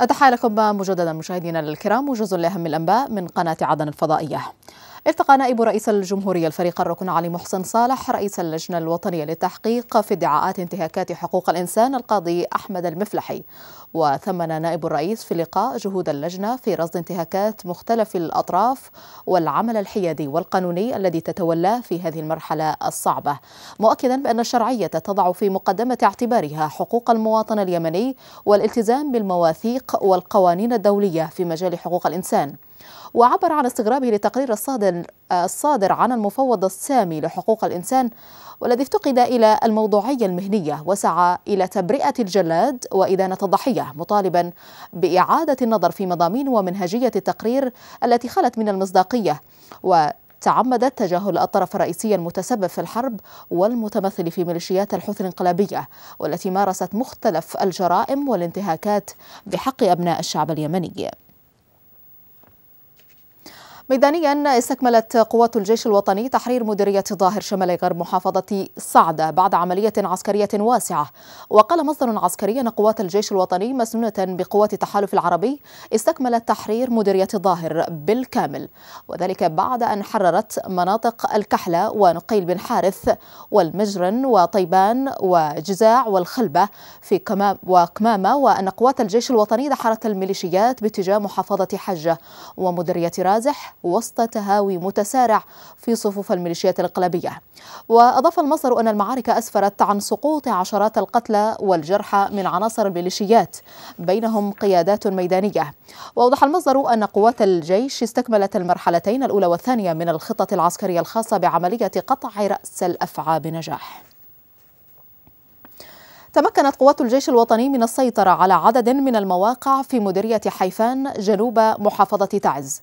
أتحيا لكم مجددا مشاهدينا الكرام وجزء لأهم الأنباء من قناة عدن الفضائية التقى نائب رئيس الجمهورية الفريق الركن علي محسن صالح رئيس اللجنة الوطنية للتحقيق في ادعاءات انتهاكات حقوق الإنسان القاضي أحمد المفلحي وثمن نائب الرئيس في اللقاء جهود اللجنة في رصد انتهاكات مختلف الأطراف والعمل الحيادي والقانوني الذي تتولاه في هذه المرحلة الصعبة مؤكدا بأن الشرعية تضع في مقدمة اعتبارها حقوق المواطن اليمني والالتزام بالمواثيق والقوانين الدولية في مجال حقوق الإنسان وعبر عن استغرابه للتقرير الصادر الصادر عن المفوض السامي لحقوق الإنسان والذي افتقد إلى الموضوعية المهنية وسعى إلى تبرئة الجلاد وإدانة الضحية مطالبا بإعادة النظر في مضامين ومنهجية التقرير التي خلت من المصداقية و تعمدت تجاهل الطرف الرئيسي المتسبب في الحرب والمتمثل في ميليشيات الحوثي الانقلابية والتي مارست مختلف الجرائم والانتهاكات بحق أبناء الشعب اليمني ميدانيا استكملت قوات الجيش الوطني تحرير مديرية ظاهر شمال غرب محافظة صعدة بعد عملية عسكرية واسعة وقال مصدر عسكري أن قوات الجيش الوطني مسنونة بقوات التحالف العربي استكملت تحرير مديرية ظاهر بالكامل وذلك بعد أن حررت مناطق الكحلة ونقيل بن حارث والمجرن وطيبان وجزاع والخلبة في كمام وكمامة وأن قوات الجيش الوطني دحرت الميليشيات باتجاه محافظة حجة ومديرية رازح وسط تهاوي متسارع في صفوف الميليشيات الانقلابية وأضاف المصدر أن المعارك أسفرت عن سقوط عشرات القتلى والجرحى من عناصر الميليشيات بينهم قيادات ميدانية وأوضح المصدر أن قوات الجيش استكملت المرحلتين الأولى والثانية من الخطة العسكرية الخاصة بعملية قطع رأس الأفعى بنجاح تمكنت قوات الجيش الوطني من السيطرة على عدد من المواقع في مديرية حيفان جنوب محافظة تعز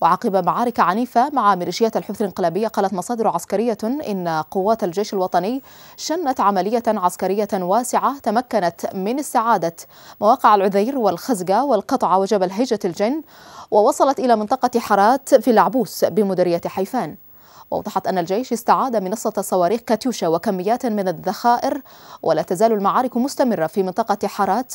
وعقب معارك عنيفة مع ميليشيات الحوثي الانقلابية قالت مصادر عسكرية إن قوات الجيش الوطني شنت عملية عسكرية واسعة تمكنت من استعادة مواقع العذير والخزقة والقطعة وجبل هجة الجن ووصلت إلى منطقة حرات في العبوس بمديرية حيفان وأوضحت أن الجيش استعاد منصة صواريخ كاتيوشا وكميات من الذخائر ولا تزال المعارك مستمرة في منطقة حارات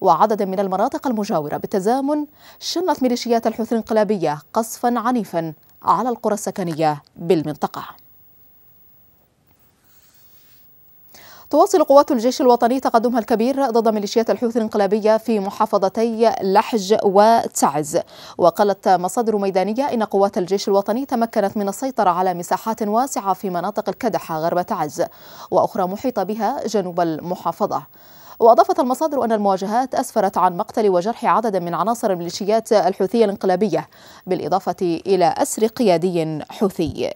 وعدد من المناطق المجاورة بالتزامن شنت ميليشيات الحوثي الانقلابية قصفا عنيفا على القرى السكنية بالمنطقة تواصل قوات الجيش الوطني تقدمها الكبير ضد ميليشيات الحوثي الانقلابية في محافظتي لحج وتعز وقالت مصادر ميدانية إن قوات الجيش الوطني تمكنت من السيطرة على مساحات واسعة في مناطق الكدحة غرب تعز وأخرى محيطة بها جنوب المحافظة وأضافت المصادر أن المواجهات أسفرت عن مقتل وجرح عدد من عناصر الميليشيات الحوثية الانقلابية بالإضافة إلى أسر قيادي حوثي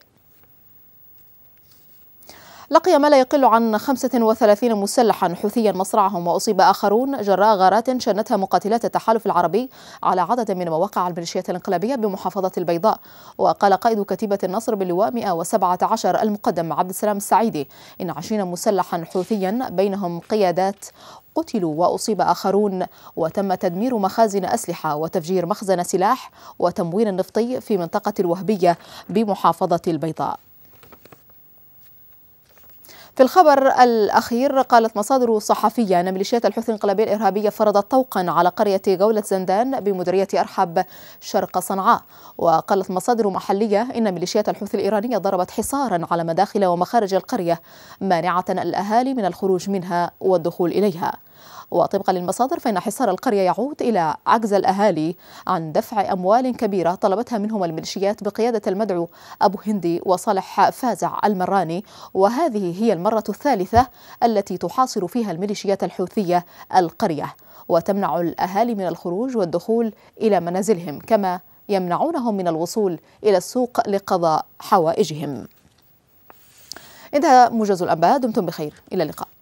لقي ما لا يقل عن 35 مسلحا حوثيا مصرعهم وأصيب آخرون جراء غارات شنتها مقاتلات التحالف العربي على عدد من مواقع الميليشيات الانقلابية بمحافظة البيضاء وقال قائد كتيبة النصر باللواء 117 المقدم عبد السلام السعيدي إن 20 مسلحا حوثيا بينهم قيادات قتلوا وأصيب آخرون وتم تدمير مخازن أسلحة وتفجير مخزن سلاح وتموين نفطي في منطقة الوهبية بمحافظة البيضاء في الخبر الأخير قالت مصادر صحفية أن ميليشيات الحوثي الانقلابية الإرهابية فرضت طوقا على قرية جولة زندان بمديرية أرحب شرق صنعاء وقالت مصادر محلية أن ميليشيات الحوثي الإيرانية ضربت حصارا على مداخل ومخارج القرية مانعة الأهالي من الخروج منها والدخول إليها وطبقا للمصادر فإن حصار القرية يعود إلى عجز الأهالي عن دفع أموال كبيرة طلبتها منهم الميليشيات بقيادة المدعو أبو هندي وصالح فازع المراني وهذه هي المرة الثالثة التي تحاصر فيها الميليشيات الحوثية القرية وتمنع الأهالي من الخروج والدخول إلى منازلهم كما يمنعونهم من الوصول إلى السوق لقضاء حوائجهم انتهى موجز الأنباء دمتم بخير إلى اللقاء